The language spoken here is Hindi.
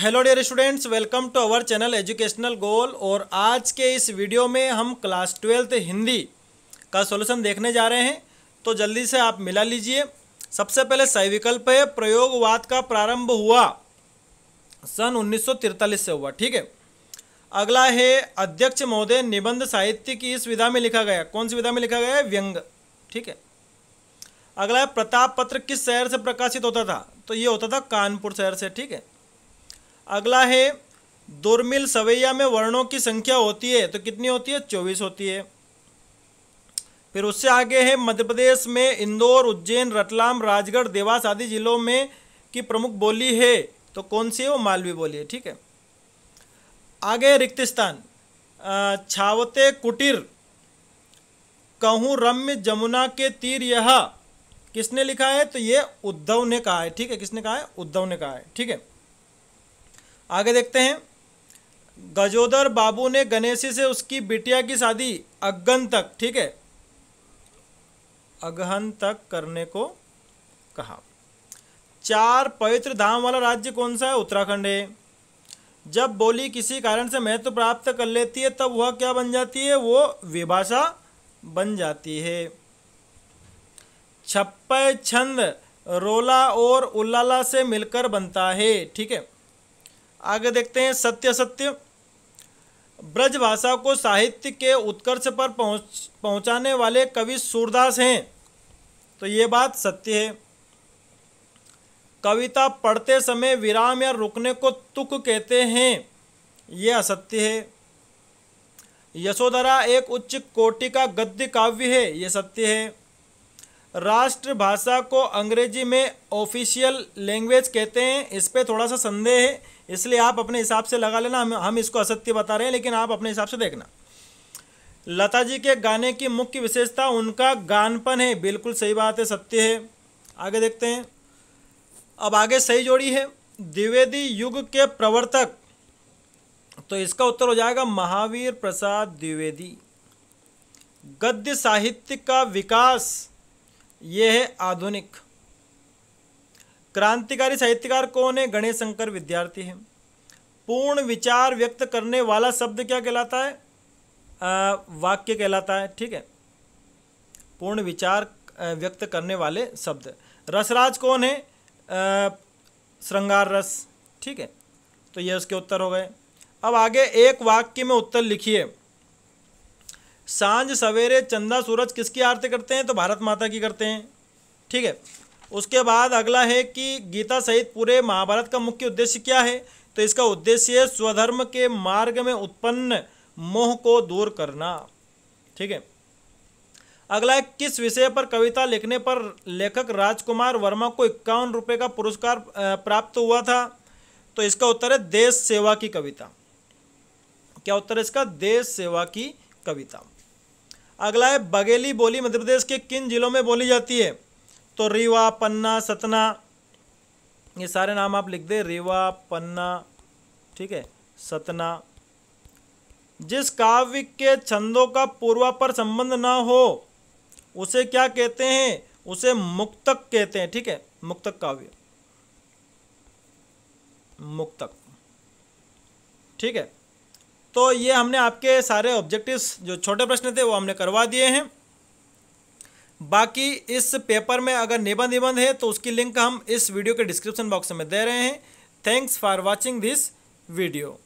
hello dear students welcome to our channel educational goal और आज के इस वीडियो में हम क्लास ट्वेल्थ हिंदी का सॉल्यूशन देखने जा रहे हैं तो जल्दी से आप मिला लीजिए सबसे पहले सही विकल्प है प्रयोगवाद का प्रारंभ हुआ सन 1943 से हुआ ठीक है अगला है अध्यक्ष महोदय निबंध साहित्य की इस विधा में लिखा गया कौन सी विधा में लिखा गया है व्यंग ठीक है अगला है प्रताप पत्र किस शहर से प्रकाशित होता था तो ये होता था कानपुर शहर से ठीक है अगला है दुर्मिल सवैया में वर्णों की संख्या होती है तो कितनी होती है चौबीस होती है फिर उससे आगे है मध्य प्रदेश में इंदौर उज्जैन रतलाम राजगढ़ देवास आदि जिलों में की प्रमुख बोली है तो कौन सी है वो मालवी बोली है ठीक है आगे रिक्त स्थान छावते कुटीर कहूँ रम्य जमुना के तीर यह किसने लिखा है तो ये उद्धव ने कहा है ठीक है किसने कहा है उद्धव ने कहा है ठीक है आगे देखते हैं गजोदर बाबू ने गणेशी से उसकी बिटिया की शादी अगन तक ठीक है अगहन तक करने को कहा चार पवित्र धाम वाला राज्य कौन सा है उत्तराखंड है जब बोली किसी कारण से महत्व प्राप्त कर लेती है तब वह क्या बन जाती है वो विभाषा बन जाती है छप्पे छंद रोला और उल्लाला से मिलकर बनता है ठीक है आगे देखते हैं सत्य सत्य ब्रज भाषा को साहित्य के उत्कर्ष पर पहुंच पहुंचाने वाले कवि सूरदास हैं तो ये बात सत्य है कविता पढ़ते समय विराम या रुकने को तुक कहते हैं यह असत्य है यशोधरा एक उच्च कोटि का गद्य काव्य है ये सत्य है राष्ट्रभाषा को अंग्रेजी में ऑफिशियल लैंग्वेज कहते हैं इस पर थोड़ा सा संदेह है इसलिए आप अपने हिसाब से लगा लेना हम हम इसको असत्य बता रहे हैं लेकिन आप अपने हिसाब से देखना लता जी के गाने की मुख्य विशेषता उनका गानपन है बिल्कुल सही बात है सत्य है आगे देखते हैं अब आगे सही जोड़ी है द्विवेदी युग के प्रवर्तक तो इसका उत्तर हो जाएगा महावीर प्रसाद द्विवेदी गद्य साहित्य का विकास ये है आधुनिक क्रांतिकारी साहित्यकार कौन है गणेश शंकर विद्यार्थी है पूर्ण विचार व्यक्त करने वाला शब्द क्या कहलाता है आ, वाक्य कहलाता है ठीक है पूर्ण विचार व्यक्त करने वाले शब्द रसराज कौन है श्रृंगार रस ठीक है तो ये उसके उत्तर हो गए अब आगे एक वाक्य में उत्तर लिखिए सांझ सवेरे चंदा सूरज किसकी आरती करते हैं तो भारत माता की करते हैं ठीक है उसके बाद अगला है कि गीता सहित पूरे महाभारत का मुख्य उद्देश्य क्या है तो इसका उद्देश्य है स्वधर्म के मार्ग में उत्पन्न मोह को दूर करना ठीक है अगला है किस विषय पर कविता लिखने पर लेखक राजकुमार वर्मा को इक्यावन रुपये का पुरस्कार प्राप्त हुआ था तो इसका उत्तर है देश सेवा की कविता क्या उत्तर है इसका देश सेवा की कविता अगला है बघेली बोली मध्य प्रदेश के किन जिलों में बोली जाती है तो रीवा पन्ना सतना ये सारे नाम आप लिख दे रीवा पन्ना ठीक है सतना जिस काव्य के छंदों का पूर्वा पर संबंध ना हो उसे क्या कहते हैं उसे मुक्तक कहते हैं ठीक है मुक्तक काव्य मुक्तक ठीक है तो ये हमने आपके सारे ऑब्जेक्टिव्स जो छोटे प्रश्न थे वो हमने करवा दिए हैं बाकी इस पेपर में अगर निबंध निबंध है तो उसकी लिंक हम इस वीडियो के डिस्क्रिप्शन बॉक्स में दे रहे हैं thanks for watching this video